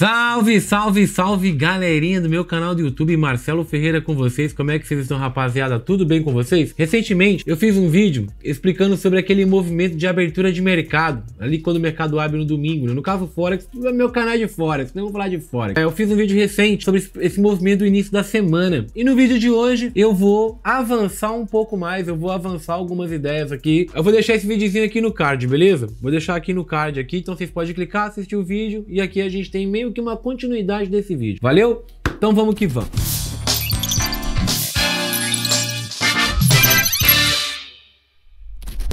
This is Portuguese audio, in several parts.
Salve, salve, salve galerinha do meu canal do YouTube, Marcelo Ferreira com vocês, como é que vocês estão rapaziada, tudo bem com vocês? Recentemente eu fiz um vídeo explicando sobre aquele movimento de abertura de mercado, ali quando o mercado abre no domingo, né? no caso Forex, é meu canal de Forex, não vou falar de Forex. É, eu fiz um vídeo recente sobre esse movimento do início da semana, e no vídeo de hoje eu vou avançar um pouco mais, eu vou avançar algumas ideias aqui, eu vou deixar esse videozinho aqui no card, beleza? Vou deixar aqui no card aqui, então vocês podem clicar, assistir o vídeo, e aqui a gente tem meio meio que uma continuidade desse vídeo. Valeu? Então vamos que vamos.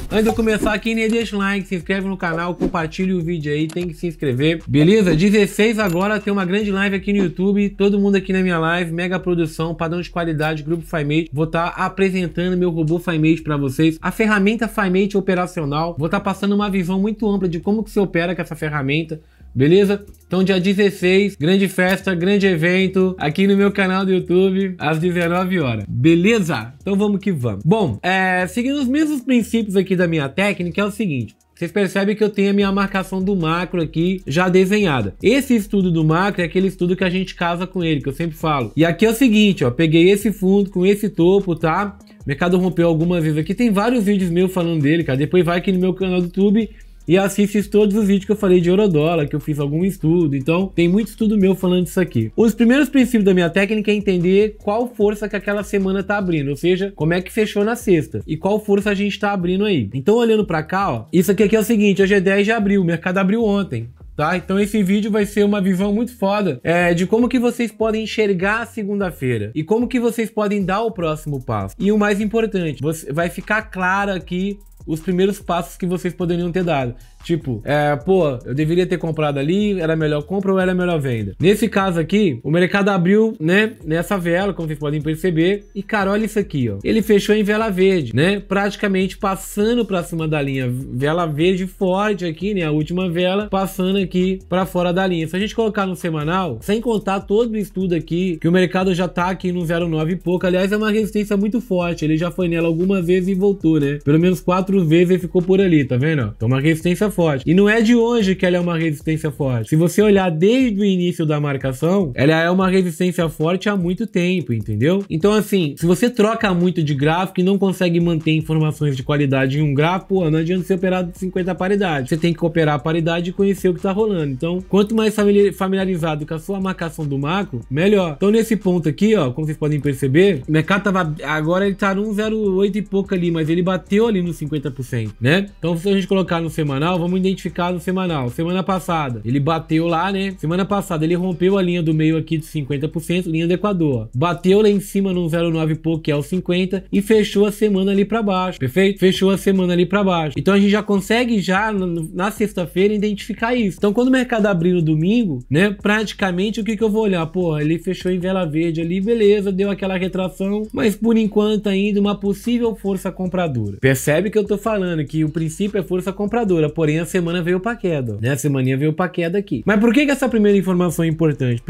Antes de eu começar aqui, nem deixa like, se inscreve no canal, compartilha o vídeo aí, tem que se inscrever. Beleza? 16 agora tem uma grande live aqui no YouTube, todo mundo aqui na minha live, mega produção, padrão de qualidade, grupo FiMate. Vou estar tá apresentando meu robô FiMate para vocês, a ferramenta FiMate operacional. Vou estar tá passando uma visão muito ampla de como que se opera com essa ferramenta beleza? Então dia 16, grande festa, grande evento aqui no meu canal do YouTube às 19 horas. Beleza? Então vamos que vamos. Bom, é, seguindo os mesmos princípios aqui da minha técnica é o seguinte. Vocês percebem que eu tenho a minha marcação do macro aqui já desenhada. Esse estudo do macro é aquele estudo que a gente casa com ele, que eu sempre falo. E aqui é o seguinte, ó, peguei esse fundo com esse topo, tá? O mercado rompeu algumas vezes aqui, tem vários vídeos meus falando dele, cara. Depois vai aqui no meu canal do YouTube e assiste todos os vídeos que eu falei de eurodólar, que eu fiz algum estudo. Então, tem muito estudo meu falando disso aqui. Os primeiros princípios da minha técnica é entender qual força que aquela semana tá abrindo, ou seja, como é que fechou na sexta e qual força a gente tá abrindo aí. Então, olhando para cá, ó, isso aqui, aqui é o seguinte, hoje é 10 de abril, o mercado abriu ontem. Tá? Então esse vídeo vai ser uma visão muito foda é, de como que vocês podem enxergar a segunda-feira e como que vocês podem dar o próximo passo. E o mais importante, vai ficar claro aqui os primeiros passos que vocês poderiam ter dado. Tipo, é, pô, eu deveria ter comprado ali, era melhor compra ou era melhor venda? Nesse caso aqui, o mercado abriu, né, nessa vela, como vocês podem perceber, e cara, olha isso aqui, ó. Ele fechou em vela verde, né? Praticamente passando para cima da linha vela verde forte aqui, né, a última vela, passando aqui para fora da linha. Se a gente colocar no semanal, sem contar todo o estudo aqui, que o mercado já tá aqui no 09 e pouco, aliás, é uma resistência muito forte, ele já foi nela algumas vezes e voltou, né? Pelo menos quatro outro vezes ele ficou por ali, tá vendo? Então uma resistência forte. E não é de hoje que ela é uma resistência forte. Se você olhar desde o início da marcação, ela é uma resistência forte há muito tempo, entendeu? Então assim, se você troca muito de gráfico e não consegue manter informações de qualidade em um gráfico, pô, não adianta você operar de 50 paridades. Você tem que operar a paridade e conhecer o que tá rolando. Então, quanto mais familiarizado com a sua marcação do macro, melhor. Então nesse ponto aqui, ó, como vocês podem perceber, o mercado tava, agora ele tá no 1,08 e pouco ali, mas ele bateu ali no 50 80%, né? Então se a gente colocar no semanal, vamos identificar no semanal. Semana passada, ele bateu lá, né? Semana passada, ele rompeu a linha do meio aqui de 50%, linha do Equador. Bateu lá em cima no 0,9 pouco, que é o 50, e fechou a semana ali para baixo, perfeito? Fechou a semana ali para baixo. Então a gente já consegue já na sexta-feira identificar isso. Então quando o mercado abrir no domingo, né, praticamente o que que eu vou olhar? Pô, ele fechou em vela verde ali, beleza, deu aquela retração, mas por enquanto ainda uma possível força compradora. Percebe que eu tô falando, que o princípio é força compradora, porém a semana veio pra queda, né? A semaninha veio pra queda aqui. Mas por que, que essa primeira informação é importante?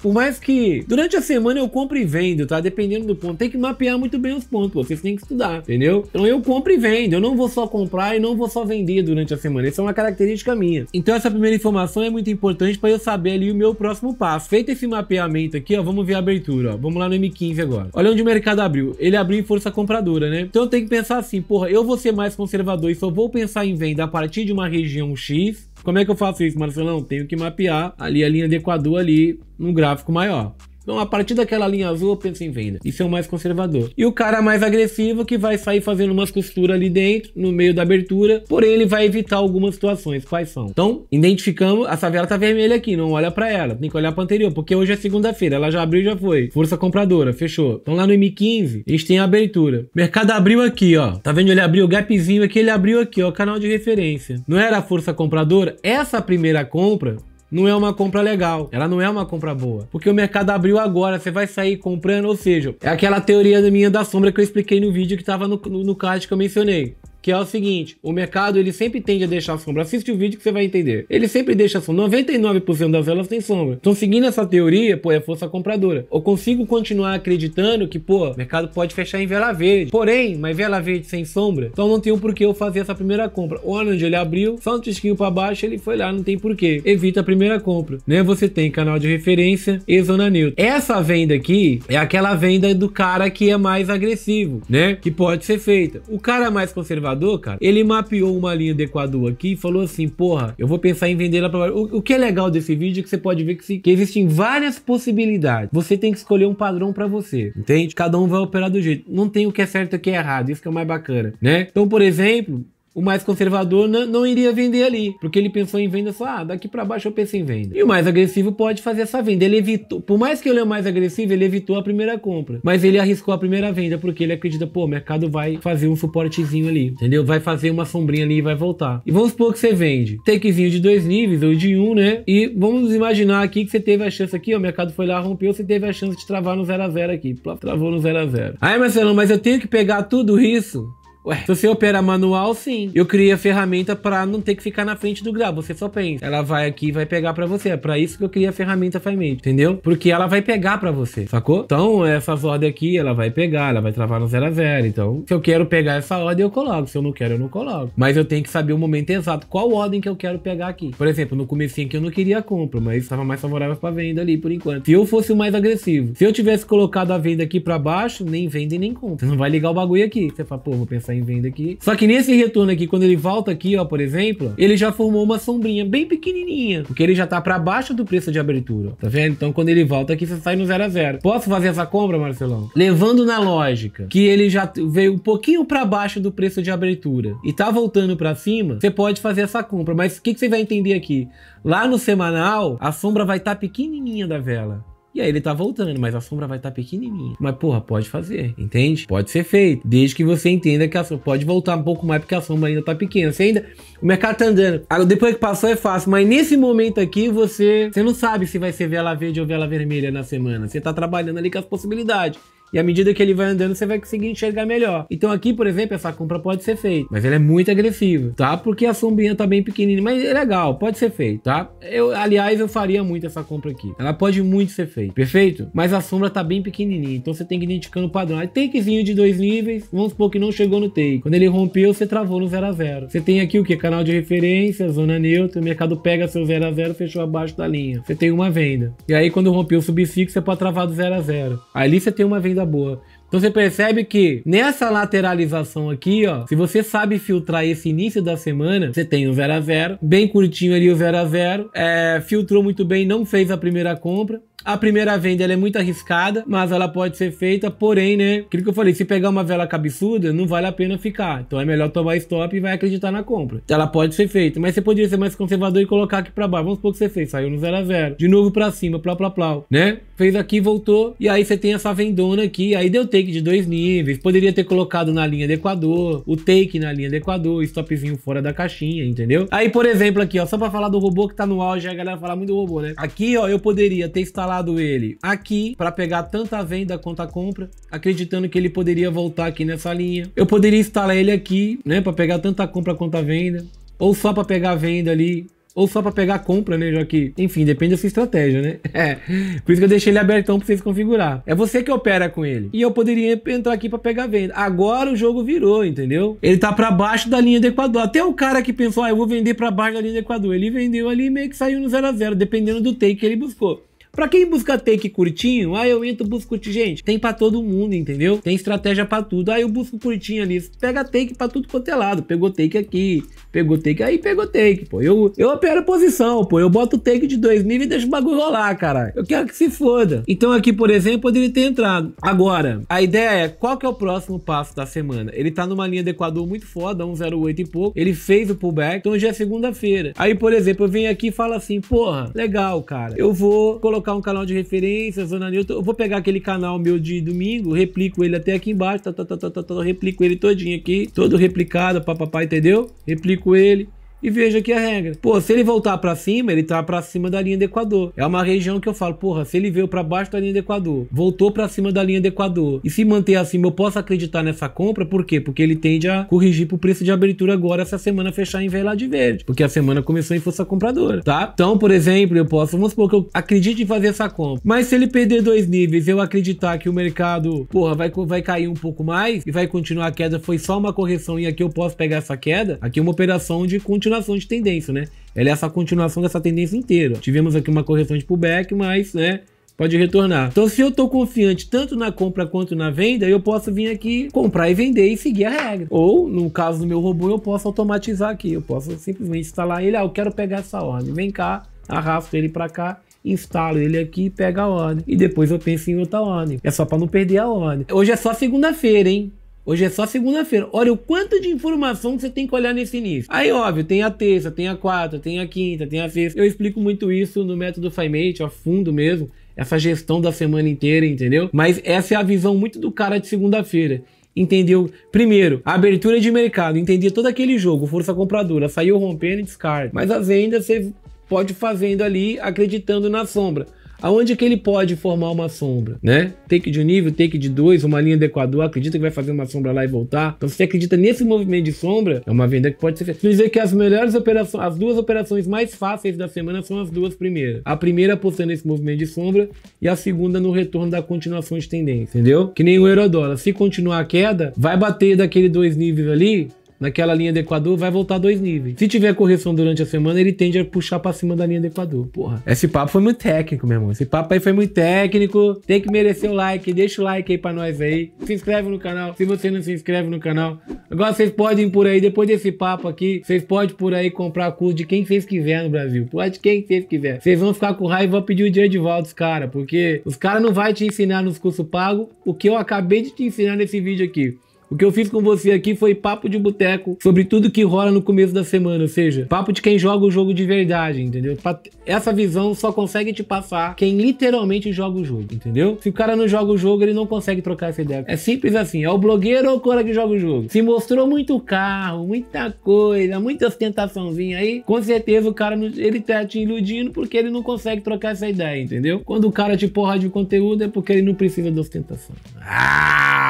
Por mais que durante a semana eu compro e vendo, tá? Dependendo do ponto. Tem que mapear muito bem os pontos, vocês têm que estudar, entendeu? Então eu compro e vendo, eu não vou só comprar e não vou só vender durante a semana. Isso é uma característica minha. Então essa primeira informação é muito importante para eu saber ali o meu próximo passo. Feito esse mapeamento aqui, ó, vamos ver a abertura, ó. Vamos lá no M15 agora. Olha onde o mercado abriu. Ele abriu em força compradora, né? Então eu tenho que pensar assim, porra, eu vou ser mais conservador e só vou pensar em venda a partir de uma região X, como é que eu faço isso, Marcelão? Tenho que mapear ali a linha de Equador ali no gráfico maior. Então, a partir daquela linha azul, eu penso em venda. Isso é o mais conservador. E o cara mais agressivo que vai sair fazendo umas costuras ali dentro, no meio da abertura, porém ele vai evitar algumas situações. Quais são? Então, identificamos, essa vela tá vermelha aqui, não olha para ela, tem que olhar pra anterior, porque hoje é segunda-feira, ela já abriu e já foi. Força compradora, fechou. Então lá no M15, a gente tem a abertura. Mercado abriu aqui, ó. Tá vendo? Ele abriu o gapzinho aqui, ele abriu aqui, ó, canal de referência. Não era a força compradora? Essa primeira compra não é uma compra legal. Ela não é uma compra boa. Porque o mercado abriu agora, você vai sair comprando, ou seja, é aquela teoria da minha da sombra que eu expliquei no vídeo que estava no, no, no card que eu mencionei que é o seguinte, o mercado ele sempre tende a deixar sombra. Assiste o vídeo que você vai entender. Ele sempre deixa sombra. 99% das velas tem sombra. Então, seguindo essa teoria, pô, é força compradora. Eu consigo continuar acreditando que, pô, o mercado pode fechar em vela verde. Porém, mas vela verde sem sombra, então não tem o um porquê eu fazer essa primeira compra. Olha onde ele abriu, só um tisquinho para baixo, ele foi lá, não tem porquê. Evita a primeira compra, né? Você tem canal de referência e zona neutra. Essa venda aqui é aquela venda do cara que é mais agressivo, né? Que pode ser feita. O cara mais conservador Equador, cara, ele mapeou uma linha do Equador aqui e falou assim: porra, eu vou pensar em vender ela pra. O, o que é legal desse vídeo é que você pode ver que, se, que existem várias possibilidades. Você tem que escolher um padrão para você, entende? Cada um vai operar do jeito. Não tem o que é certo e o que é errado. Isso que é o mais bacana, né? Então, por exemplo, o mais conservador não iria vender ali, porque ele pensou em venda só, ah, daqui para baixo eu penso em venda. E o mais agressivo pode fazer essa venda. Ele evitou, por mais que ele é o mais agressivo, ele evitou a primeira compra, mas ele arriscou a primeira venda porque ele acredita, pô, o mercado vai fazer um suportezinho ali, entendeu? Vai fazer uma sombrinha ali e vai voltar. E vamos supor que você vende takezinho de dois níveis ou de um, né? E vamos imaginar aqui que você teve a chance aqui, ó, o mercado foi lá, rompeu, você teve a chance de travar no 0 a 0 aqui. Travou no 0 a 0 Aí, Marcelo, mas eu tenho que pegar tudo isso? Ué, se você opera manual, sim. Eu criei a ferramenta para não ter que ficar na frente do grau. Você só pensa. Ela vai aqui e vai pegar para você. É pra isso que eu criei a ferramenta FiMate, entendeu? Porque ela vai pegar para você, sacou? Então, essas ordens aqui, ela vai pegar, ela vai travar no 0 a 0 Então, se eu quero pegar essa ordem, eu coloco. Se eu não quero, eu não coloco. Mas eu tenho que saber o momento exato, qual ordem que eu quero pegar aqui. Por exemplo, no comecinho que eu não queria a compra, mas estava mais favorável para venda ali, por enquanto. Se eu fosse o mais agressivo, se eu tivesse colocado a venda aqui para baixo, nem venda e nem compra. Você não vai ligar o bagulho aqui. Você fala, pô, vou pensar em venda aqui. Só que nesse retorno aqui, quando ele volta aqui, ó, por exemplo, ele já formou uma sombrinha bem pequenininha, porque ele já tá para baixo do preço de abertura, tá vendo? Então quando ele volta aqui, você sai no zero a zero. Posso fazer essa compra, Marcelão? Levando na lógica que ele já veio um pouquinho para baixo do preço de abertura e tá voltando para cima, você pode fazer essa compra, mas o que, que você vai entender aqui? Lá no semanal, a sombra vai estar tá pequenininha da vela. E aí ele tá voltando, mas a sombra vai estar tá pequenininha. Mas, porra, pode fazer, entende? Pode ser feito. Desde que você entenda que a sombra pode voltar um pouco mais, porque a sombra ainda tá pequena. Você ainda. O mercado tá andando. Agora, depois que passou é fácil, mas nesse momento aqui você. Você não sabe se vai ser vela verde ou vela vermelha na semana. Você tá trabalhando ali com as possibilidades. E à medida que ele vai andando, você vai conseguir enxergar melhor. Então aqui, por exemplo, essa compra pode ser feita. Mas ele é muito agressivo, tá? Porque a sombrinha tá bem pequenininha. Mas é legal, pode ser feito, tá? Eu, aliás, eu faria muito essa compra aqui. Ela pode muito ser feita, perfeito? Mas a sombra tá bem pequenininha. Então você tem que identificar o padrão. É takezinho de dois níveis. Vamos supor que não chegou no take. Quando ele rompeu, você travou no 0 a 0 Você tem aqui o que? Canal de referência, zona neutra. O mercado pega seu 0 a 0 fechou abaixo da linha. Você tem uma venda. E aí, quando rompeu o subciclo, você pode travar do 0 a 0 Ali você tem uma venda coisa boa. Então você percebe que nessa lateralização aqui, ó, se você sabe filtrar esse início da semana, você tem o 0 a 0, bem curtinho ali o 0 a 0, é, filtrou muito bem, não fez a primeira compra, a primeira venda é muito arriscada, mas ela pode ser feita, porém, né? Aquilo que eu falei, se pegar uma vela cabeçuda, não vale a pena ficar. Então é melhor tomar stop e vai acreditar na compra. Então, ela pode ser feita, mas você poderia ser mais conservador e colocar aqui para baixo. Vamos supor que você fez, saiu no 0 a 0 de novo para cima, plá, plá, plá, né? Fez aqui, voltou, e aí você tem essa vendona aqui, aí deu take de dois níveis, poderia ter colocado na linha do Equador, o take na linha do Equador, stopzinho fora da caixinha, entendeu? Aí, por exemplo, aqui, ó, só para falar do robô que tá no auge, a galera fala muito do robô, né? Aqui, ó, eu poderia ter instalado escalado ele aqui para pegar tanto a venda quanto a compra, acreditando que ele poderia voltar aqui nessa linha. Eu poderia instalar ele aqui, né, para pegar tanto a compra quanto a venda, ou só para pegar a venda ali, ou só para pegar a compra, né, já que, enfim, depende da sua estratégia, né? É. Por isso que eu deixei ele abertão para vocês configurar. É você que opera com ele. E eu poderia entrar aqui para pegar a venda. Agora o jogo virou, entendeu? Ele tá para baixo da linha do Equador. Até o cara que pensou, ah, eu vou vender para baixo da linha do Equador, ele vendeu ali e meio que saiu no 0 a 0, dependendo do take que ele buscou. Pra quem busca take curtinho, aí eu entro, busco, gente, tem pra todo mundo, entendeu? Tem estratégia pra tudo. Aí eu busco curtinho ali, pega take pra tudo quanto é lado. Pegou take aqui, pegou take aí, pegou take, pô. Eu, eu opero posição, pô. Eu boto take de 2000 e deixo o bagulho rolar, cara. Eu quero que se foda. Então aqui, por exemplo, poderia ter entrado. Agora, a ideia é, qual que é o próximo passo da semana? Ele tá numa linha de Equador muito foda, 1,08 e pouco. Ele fez o pullback, então hoje é segunda-feira. Aí, por exemplo, eu venho aqui e falo assim, porra, legal, cara. Eu vou colocar colocar um canal de referência, Zona News. Eu vou pegar aquele canal meu de domingo, replico ele até aqui embaixo, tá, tá, tá, tá, tá, tá, tá replico ele todinho aqui, todo replicado, papapá, entendeu? Replico ele, e veja aqui a regra. Pô, se ele voltar para cima, ele tá para cima da linha do Equador. É uma região que eu falo, porra, se ele veio para baixo da linha do Equador, voltou para cima da linha do Equador e se manter acima, eu posso acreditar nessa compra, por quê? Porque ele tende a corrigir pro preço de abertura agora se a semana fechar em vela de verde, porque a semana começou em força compradora, tá? Então, por exemplo, eu posso, vamos supor que eu acredite em fazer essa compra, mas se ele perder dois níveis, eu acreditar que o mercado, porra, vai, vai cair um pouco mais e vai continuar a queda, foi só uma correção e aqui eu posso pegar essa queda, aqui é uma operação de continuidade continuação de tendência, né? Ela é essa continuação dessa tendência inteira. Tivemos aqui uma correção de pullback, mas, né, pode retornar. Então, se eu estou confiante tanto na compra quanto na venda, eu posso vir aqui comprar e vender e seguir a regra. Ou, no caso do meu robô, eu posso automatizar aqui. Eu posso simplesmente instalar ele. Ah, eu quero pegar essa ordem. Vem cá, arrasto ele para cá instalo ele aqui e pega a ordem. E depois eu penso em outra ordem. É só para não perder a ordem. Hoje é só segunda-feira, hein? Hoje é só segunda-feira. Olha o quanto de informação que você tem que olhar nesse início. Aí, óbvio, tem a terça, tem a quarta, tem a quinta, tem a sexta. Eu explico muito isso no método FiMate, a fundo mesmo. Essa gestão da semana inteira, entendeu? Mas essa é a visão muito do cara de segunda-feira entendeu? Primeiro, a abertura de mercado, entendia todo aquele jogo, força compradora, saiu rompendo e descarta. Mas as vendas você pode fazendo ali, acreditando na sombra aonde que ele pode formar uma sombra, né? Take de um nível, take de dois, uma linha do Equador, acredita que vai fazer uma sombra lá e voltar. Então, se você acredita nesse movimento de sombra, é uma venda que pode ser feita. Se dizer que as melhores operações, as duas operações mais fáceis da semana são as duas primeiras. A primeira apostando nesse movimento de sombra e a segunda no retorno da continuação de tendência, entendeu? Que nem o euro dólar. Se continuar a queda, vai bater daquele dois níveis ali, naquela linha do Equador, vai voltar dois níveis. Se tiver correção durante a semana, ele tende a puxar para cima da linha do Equador. Porra. Esse papo foi muito técnico, meu irmão. Esse papo aí foi muito técnico. Tem que merecer o like. Deixa o like aí pra nós aí. Se inscreve no canal. Se você não se inscreve no canal. Agora vocês podem ir por aí, depois desse papo aqui, vocês podem por aí comprar curso de quem vocês quiser no Brasil. Pode quem vocês quiser. Vocês vão ficar com raiva e vão pedir o dinheiro de volta dos caras, porque os caras não vão te ensinar nos cursos pagos o que eu acabei de te ensinar nesse vídeo aqui. O que eu fiz com você aqui foi papo de boteco sobre tudo que rola no começo da semana, ou seja, papo de quem joga o jogo de verdade, entendeu? Essa visão só consegue te passar quem literalmente joga o jogo, entendeu? Se o cara não joga o jogo, ele não consegue trocar essa ideia. É simples assim, é o blogueiro ou o cara que joga o jogo. Se mostrou muito carro, muita coisa, muita ostentaçãozinha aí, com certeza o cara, ele tá te iludindo porque ele não consegue trocar essa ideia, entendeu? Quando o cara te porra de conteúdo é porque ele não precisa de ostentação. Ah!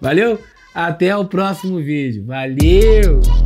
Valeu, até o próximo vídeo. Valeu!